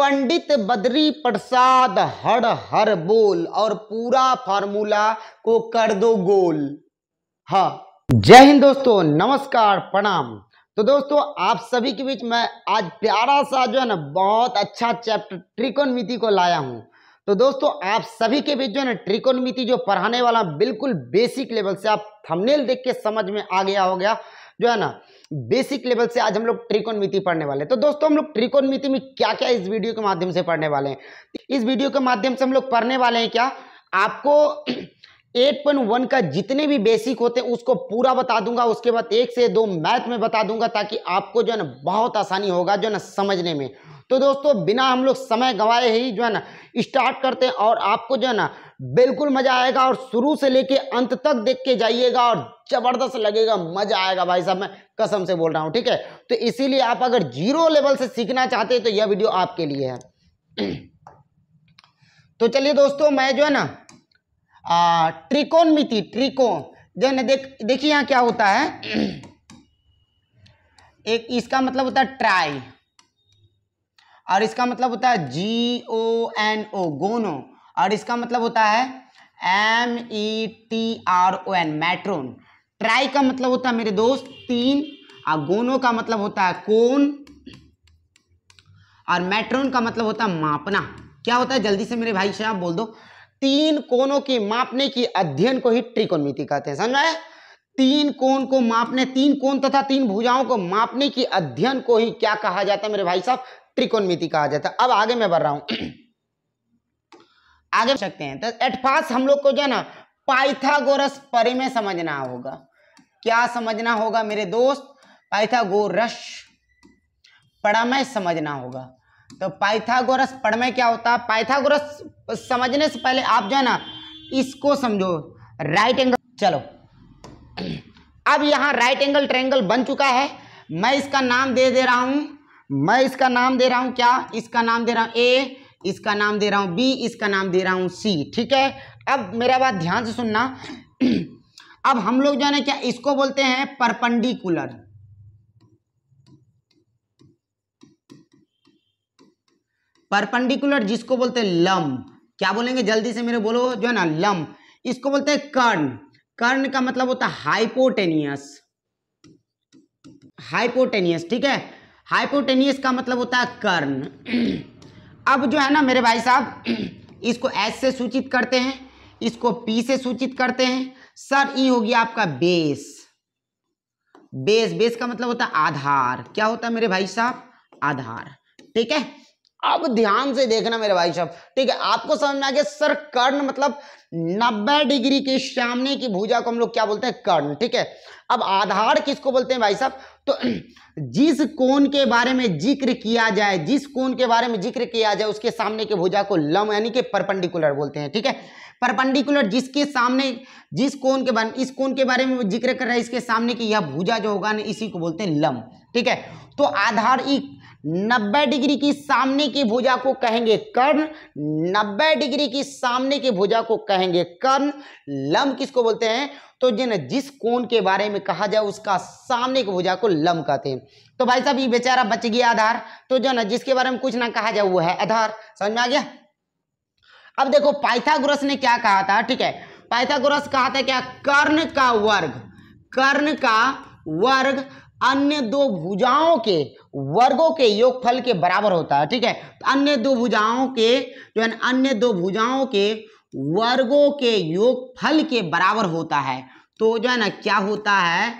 पंडित बद्री प्रसाद हर हर बोल और पूरा फार्मूला को कर दो गोल हा जय हिंद दोस्तों नमस्कार प्रणाम तो दोस्तों आप सभी के बीच मैं आज प्यारा सा जो है ना बहुत अच्छा चैप्टर त्रिकोणमिति को लाया हूं तो दोस्तों आप सभी के बीच जो है ना त्रिकोणमिति जो पढ़ाने वाला बिल्कुल बेसिक लेवल से आप थंबनेल देख के समझ में आ गया हो गया जो है ना बेसिक लेवल से आज हम लोग ट्रिकोणमिति पढ़ने वाले तो दोस्तों हम लोग ट्रिकोणमिति में क्या क्या इस वीडियो के माध्यम से पढ़ने वाले हैं इस वीडियो के माध्यम से हम लोग पढ़ने वाले हैं क्या आपको 8.1 का जितने भी बेसिक होते हैं उसको पूरा बता दूंगा उसके बाद एक से दो मैथ में बता दूंगा ताकि आपको जो है ना बहुत आसानी होगा जो है ना समझने में तो दोस्तों बिना हम लोग समय गवाए ही जो है ना स्टार्ट करते हैं और आपको जो है ना बिल्कुल मजा आएगा और शुरू से लेके अंत तक देख के जाइएगा और जबरदस्त लगेगा मजा आएगा भाई साहब मैं कसम से बोल रहा हूँ ठीक है तो इसीलिए आप अगर जीरो लेवल से सीखना चाहते हैं तो यह वीडियो आपके लिए है तो चलिए दोस्तों मैं जो है ना ट्रिकोन मिति ट्रिकोन जो है ना देख देखिए यहाँ क्या होता है एक इसका मतलब होता है ट्राई और इसका मतलब होता है जी ओ एन ओ गोनो और इसका मतलब होता है M E T R O N matron ट्राई का मतलब होता है मेरे दोस्त तीन और गोनो का मतलब होता है कोन और मैट्रोन का मतलब होता है मापना क्या होता है जल्दी से मेरे भाई से बोल दो तीन कोनों की मापने की अध्ययन को ही ट्रिकोणमिति कहते हैं समझ में तीन कोण को मापने तीन कोण तथा तीन भुजाओं को मापने की अध्ययन को ही क्या कहा जाता है मेरे भाई साहब त्रिकोणमिति कहा जाता है अब आगे मैं बढ़ रहा हूं आगे सकते हैं तो एट पास हम लोग को जो है ना पाइथागोरस परिमेय में समझना होगा क्या समझना होगा मेरे दोस्त पाइथागोरस पड़मय समझना होगा तो पाइथागोरस पड़मय क्या होता है पाइथागोरस समझने से पहले आप जो है ना इसको समझो राइट एंगल चलो अब यहां राइट एंगल ट्रेंगल बन चुका है मैं इसका नाम दे दे रहा हूं मैं इसका नाम दे रहा हूं क्या इसका नाम दे रहा हूं ए इसका नाम दे रहा हूँ बी इसका नाम दे रहा हूँ सी ठीक है अब मेरा बात ध्यान से सुनना अब हम लोग जो है ना क्या इसको बोलते हैं परपंडिकुलर परपंडिकुलर जिसको बोलते हैं लम क्या बोलेंगे जल्दी से मेरे बोलो जो है ना लम इसको बोलते हैं कर्ण कर्ण का मतलब होता है हाइपोटेनियस हाइपोटेनियस ठीक है हाइपोटेनियस का मतलब होता है कर्ण अब जो है ना मेरे भाई साहब इसको एस से सूचित करते हैं इसको पी से सूचित करते हैं सर ई हो गया आपका बेस बेस बेस का मतलब होता है आधार क्या होता है मेरे भाई साहब आधार ठीक है अब ध्यान से देखना मेरे भाई साहब ठीक है आपको समझ में आ गया सर कर्ण मतलब 90 डिग्री के सामने की भुजा को हम लोग क्या बोलते हैं कर्ण ठीक है अब आधार किसको बोलते हैं भाई साहब तो जिस कोण के बारे में जिक्र किया जाए जिस कोण के बारे में जिक्र किया जाए उसके सामने के भुजा को लम यानी कि परपेंडिकुलर बोलते हैं ठीक है परपेंडिकुलर जिसके सामने जिस कोण के बारे इस कोण के बारे में जिक्र कर रहा है इसके सामने की यह भुजा जो होगा ना इसी को बोलते हैं लम ठीक है तो आधार एक 90 डिग्री की सामने की भुजा को कहेंगे कर्ण 90 डिग्री की सामने की भुजा को कहेंगे कर्ण लम किसको बोलते हैं तो जिन जिस कोण के बारे में कहा जाए उसका सामने की भुजा को लम कहते हैं तो भाई साहब ये बेचारा बच गया आधार तो जो ना जिसके बारे में कुछ ना कहा जाए वो है आधार समझ में आ गया अब देखो पाइथागोरस ने क्या कहा था ठीक है पाइथागोरस कहा था क्या कर्ण का वर्ग कर्ण का वर्ग अन्य दो भुजाओं के वर्गों के योगफल के बराबर होता है ठीक है अन्य दो भुजाओं के जो है अन्य दो भुजाओं के वर्गों के योगफल के बराबर होता है तो जो है ना क्या होता है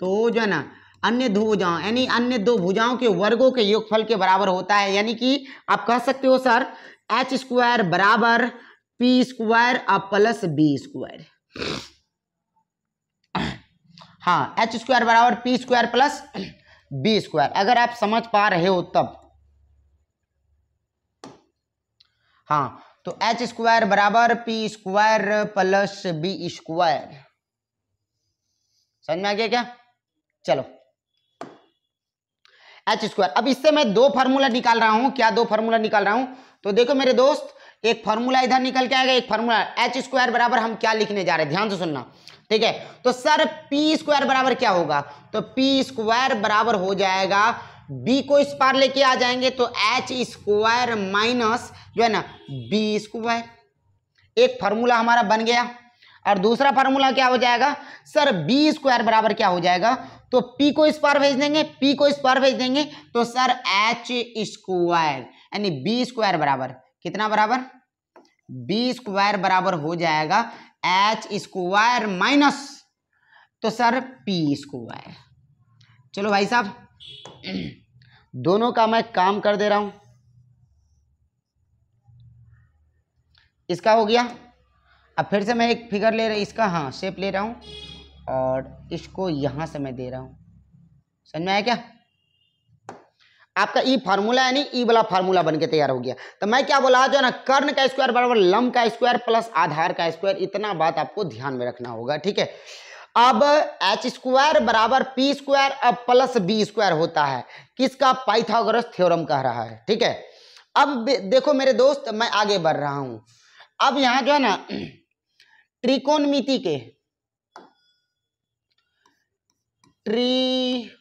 तो जो है ना अन्य दो भुजाओं यानी अन्य दो भुजाओं के वर्गों के योगफल के बराबर होता है यानी कि आप कह सकते हो सर एच स्क्वायर बराबर पी स्क्वायर और प्लस बी स्क्वायर हाँ एच स्क्वायर बराबर P square plus B square अगर आप समझ पा रहे हो तब हाँ तो एच स्क्वायर बराबर P square plus B square समझ में आ गया क्या चलो एच स्क्वायर अब इससे मैं दो फार्मूला निकाल रहा हूं क्या दो फार्मूला निकाल रहा हूं तो देखो मेरे दोस्त एक फार्मूला इधर निकल के आएगा एक फार्मूला एच स्क्वायर बराबर हम क्या लिखने जा रहे हैं ध्यान से सुनना ठीक है तो सर पी स्क्वायर बराबर क्या होगा तो पी स्क्वायर बराबर हो जाएगा बी को इस पार लेके आ जाएंगे तो एच स्क्वायर माइनस जो है ना बी स्क्वायर एक फार्मूला हमारा बन गया और दूसरा फार्मूला क्या हो जाएगा सर बी स्क्वायर बराबर क्या हो जाएगा तो पी को इस पार भेज देंगे पी को इस पार भेज देंगे तो सर एच स्क्वायर यानी बी स्क्वायर बराबर कितना बराबर बी स्क्वायर बराबर हो जाएगा एच स्क्वायर माइनस तो सर पी स्क्वायर चलो भाई साहब दोनों का मैं काम कर दे रहा हूं इसका हो गया अब फिर से मैं एक फिगर ले रहा इसका हाँ शेप ले रहा हूँ और इसको यहाँ से मैं दे रहा हूँ समझ में आया क्या आपका ई e फार्मूला यानी ई e वाला फार्मूला बन तैयार हो गया तो मैं क्या बोला जो ना कर्ण का स्क्वायर बराबर लम का स्क्वायर प्लस आधार का स्क्वायर इतना बात आपको ध्यान में रखना होगा ठीक है अब एच स्क्वायर बराबर पी स्क्वायर अब प्लस बी स्क्वायर होता है किसका पाइथागोरस थ्योरम कह रहा है ठीक है अब देखो मेरे दोस्त मैं आगे बढ़ रहा हूं अब यहां जो है ना त्रिकोणमिति के ट्री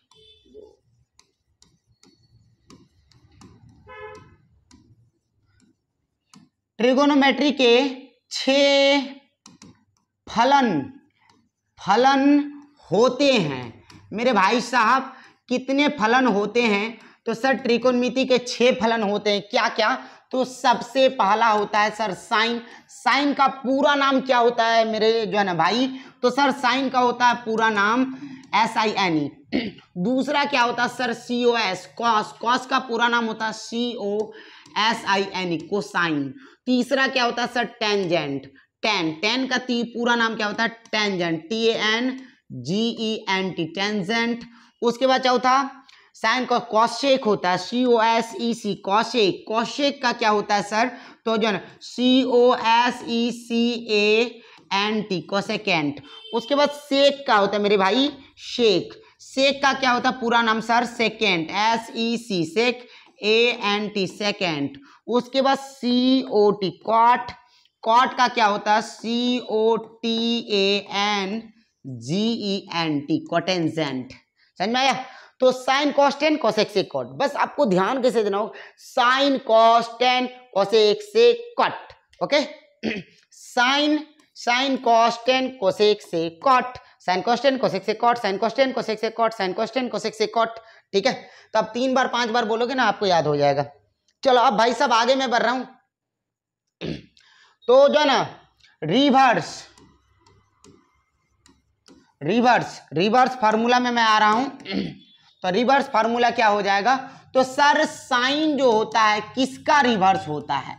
ट्रिगोनोमेट्री के छ फलन फलन होते हैं मेरे भाई साहब कितने फलन होते हैं तो सर त्रिकोणमिति के छह फलन होते हैं क्या क्या तो सबसे पहला होता है सर साइन साइन का पूरा नाम क्या होता है मेरे जो है ना भाई तो सर साइन का होता है पूरा नाम एस आई एन ई दूसरा क्या होता है sir C O S cos cos का पूरा नाम होता है C O S I N E cosine तीसरा क्या होता है सर टेंजेंट टेन टेन का ती पूरा नाम क्या होता है tangent T A N G E N T tangent उसके बाद चौथा साइन का कॉशेक होता है C O S E C cosec cosec का क्या होता है सर तो जो है C O S E C A N T cosecant उसके बाद शेक का होता है मेरे भाई शेक शेक का क्या होता है पूरा नाम sir second S E C sec A N T second उसके बाद C O T cot cot का क्या होता है C O T A N G E N T cotangent समझ में आया तो साइन कॉस्टेन कॉसेक से कॉट बस आपको ध्यान कैसे देना होगा साइन कॉस्टेन कॉसेक से cot okay sine sine cos tan cosec से कॉट साइन कॉस्टेन कॉसेक से कॉट साइन कॉस्टेन कॉसेक से कॉट साइन कॉस्टेन कॉसेक से कॉट ठीक है तो अब तीन बार पांच बार बोलोगे ना आपको याद हो जाएगा चलो अब भाई साहब आगे मैं बढ़ रहा हूं तो जो ना रिवर्स रिवर्स रिवर्स फार्मूला में मैं आ रहा हूं तो रिवर्स फार्मूला क्या हो जाएगा तो सर साइन जो होता है किसका रिवर्स होता है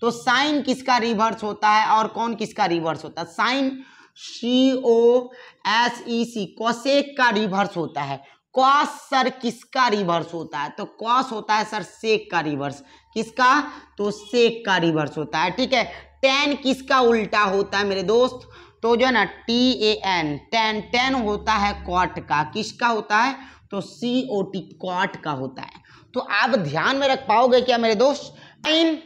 तो साइन किसका रिवर्स होता है और कौन किसका रिवर्स होता है sine C O S E C cosec का रिवर्स होता है कॉस सर किसका रिवर्स होता है तो कॉस होता है सर सेक का रिवर्स किसका तो सेक का रिवर्स होता है ठीक है टेन किसका उल्टा होता है मेरे दोस्त तो जो है ना T A N tan tan होता है कॉट का किसका होता है तो सी ओ टी कॉट का होता है तो आप ध्यान में रख पाओगे क्या मेरे दोस्त साइन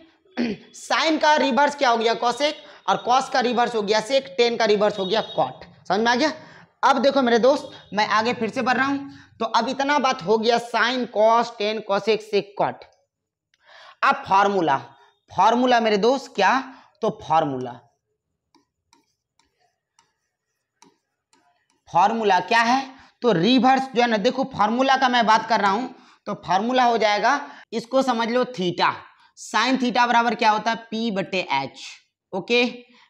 साइन का रिवर्स क्या हो गया कॉसेक और कॉस का रिवर्स हो गया सेक टेन का रिवर्स हो गया कॉट समझ में आ गया अब देखो मेरे दोस्त मैं आगे फिर से बढ़ रहा हूं तो अब इतना बात हो गया साइन कॉस टेन कॉस एक से कट अब फॉर्मूला फॉर्मूला मेरे दोस्त क्या तो फॉर्मूला फॉर्मूला क्या है तो रिवर्स जो है ना देखो फॉर्मूला का मैं बात कर रहा हूं तो फॉर्मूला हो जाएगा इसको समझ लो थीटा साइन थीटा बराबर क्या होता है पी बटे एच ओके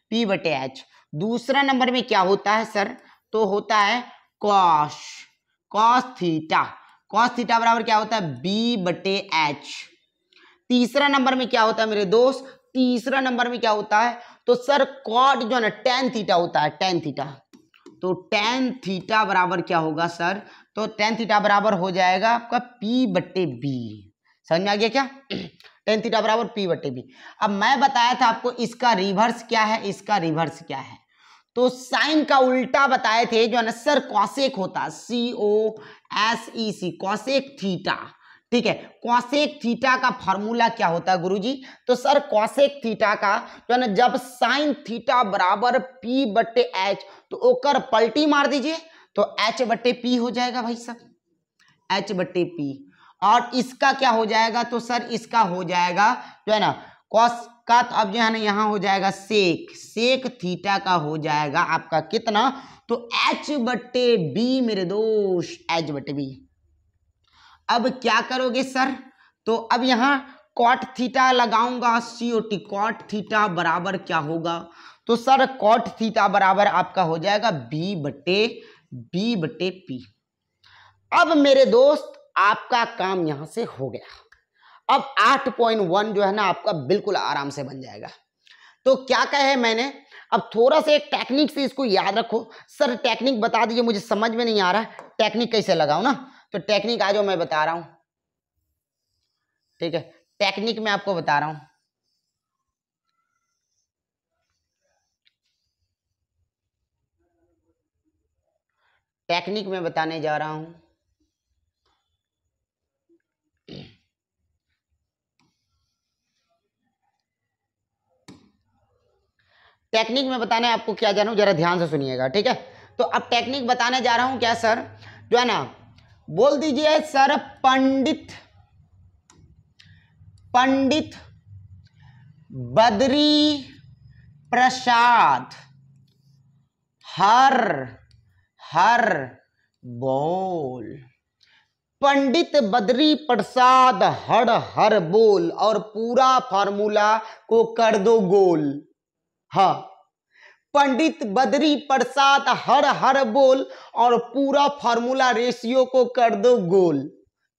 पी बटे एच दूसरा नंबर में क्या होता है सर तो होता है cos cos theta cos theta बराबर क्या होता है बी बटे एच तीसरा नंबर में क्या होता है मेरे दोस्त तीसरा नंबर में क्या होता है तो सर कॉट जो है ना टेन थीटा होता है टेन थीटा तो टेन थीटा बराबर क्या होगा सर तो टेन थीटा बराबर हो जाएगा आपका पी बटे बी समझ में आ गया क्या टेन थीटा बराबर पी बटे बी अब मैं बताया था आपको इसका रिवर्स क्या है इसका रिवर्स क्या है तो साइन का उल्टा बताए थे जो अनसर कौशेक होता C O S E e C cosec theta ठीक है कौशेक थीटा का फॉर्मूला क्या होता है गुरुजी तो सर कौशेक थीटा का जो है ना जब साइन थीटा बराबर पी बट्टे एच तो ओकर पलटी मार दीजिए तो एच बट्टे पी हो जाएगा भाई सर एच बट्टे पी और इसका क्या हो जाएगा तो सर इसका हो जाएगा जो है ना कॉस का तो अब जो है ना यहाँ हो जाएगा सेक सेक थीटा का हो जाएगा आपका कितना तो एच बट्टे बी मेरे दोष एच बट्टे बी अब क्या करोगे सर तो अब यहाँ कॉट थीटा लगाऊंगा C O T cot theta बराबर क्या होगा तो सर कॉट थीटा बराबर आपका हो जाएगा बी बट्टे बी बट्टे पी अब मेरे दोस्त आपका काम यहां से हो गया अब 8.1 जो है ना आपका बिल्कुल आराम से बन जाएगा तो क्या कहे मैंने अब थोड़ा सा एक टेक्निक से इसको याद रखो सर टेक्निक बता दीजिए मुझे समझ में नहीं आ रहा है टेक्निक कैसे लगाओ ना तो टेक्निक आज मैं बता रहा हूं ठीक है टेक्निक मैं आपको बता रहा हूं टेक्निक में बताने जा रहा हूं टेक्निक में बताने आपको क्या जा रहा हूँ जरा ध्यान से सुनिएगा ठीक है तो अब टेक्निक बताने जा रहा हूँ क्या सर जो है ना बोल दीजिए सर पंडित पंडित बद्री प्रसाद हर हर बोल पंडित बद्री प्रसाद हर हर बोल और पूरा फार्मूला को कर दो गोल ह हाँ। पंडित बद्री प्रसाद हर हर बोल और पूरा फॉर्मूला रेशियो को कर दो गोल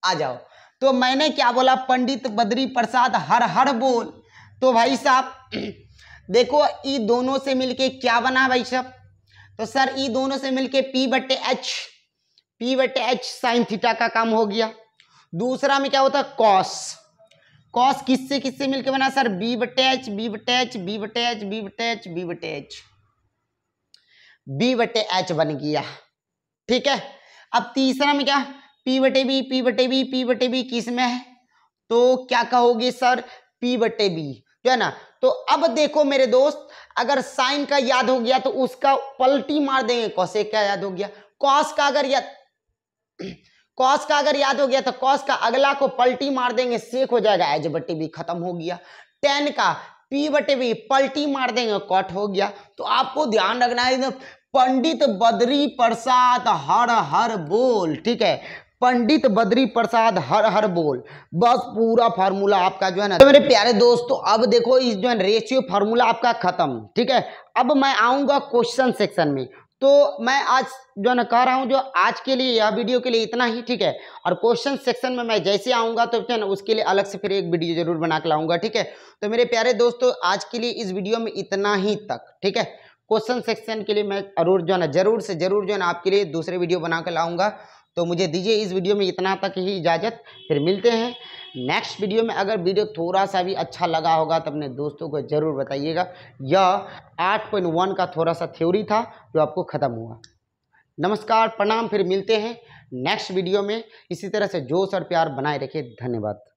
आ जाओ तो मैंने क्या बोला पंडित बद्री प्रसाद हर हर बोल तो भाई साहब देखो ई दोनों से मिलके क्या बना भाई साहब तो सर ये दोनों से मिलके पी बटे एच पी बटे एच साइन थीटा का काम हो गया दूसरा में क्या होता है कॉस कॉस किससे किससे मिलके बना सर बी बटे एच बी बटे एच बी बटे एच बी बटे एच बी बटे एच बी बटे एच बन गया ठीक है अब तीसरा में क्या पी बटे बी पी बटे बी पी बटे बी किस में है तो क्या कहोगे सर पी बटे बी जो है ना तो अब देखो मेरे दोस्त अगर साइन का याद हो गया तो उसका पलटी मार देंगे कौशे का याद हो गया कॉस का अगर याद कॉस का अगर याद हो गया तो कॉस का अगला को पलटी मार देंगे सेक हो जाएगा एज बटे भी खत्म हो गया टेन का पी बटे भी पलटी मार देंगे कॉट हो गया तो आपको ध्यान रखना है पंडित बद्री प्रसाद हर हर बोल ठीक है पंडित बद्री प्रसाद हर हर बोल बस पूरा फार्मूला आपका जो है ना तो मेरे प्यारे दोस्तों अब देखो इस जो है रेशियो फार्मूला आपका खत्म ठीक है अब मैं आऊंगा क्वेश्चन सेक्शन में तो मैं आज जो ना कह रहा हूँ जो आज के लिए यह वीडियो के लिए इतना ही ठीक है और क्वेश्चन सेक्शन में मैं जैसे आऊँगा तो ना उसके लिए अलग से फिर एक वीडियो जरूर बना के लाऊंगा ठीक है तो मेरे प्यारे दोस्तों आज के लिए इस वीडियो में इतना ही तक ठीक है क्वेश्चन सेक्शन के लिए मैं जरूर जो है ना जरूर से जरूर जो है ना आपके लिए दूसरे वीडियो बना के लाऊंगा तो मुझे दीजिए इस वीडियो में इतना तक ही इजाज़त फिर मिलते हैं नेक्स्ट वीडियो में अगर वीडियो थोड़ा सा भी अच्छा लगा होगा तो अपने दोस्तों को ज़रूर बताइएगा यह 8.1 का थोड़ा सा थ्योरी था जो आपको ख़त्म हुआ नमस्कार प्रणाम फिर मिलते हैं नेक्स्ट वीडियो में इसी तरह से जोश और प्यार बनाए रखिए धन्यवाद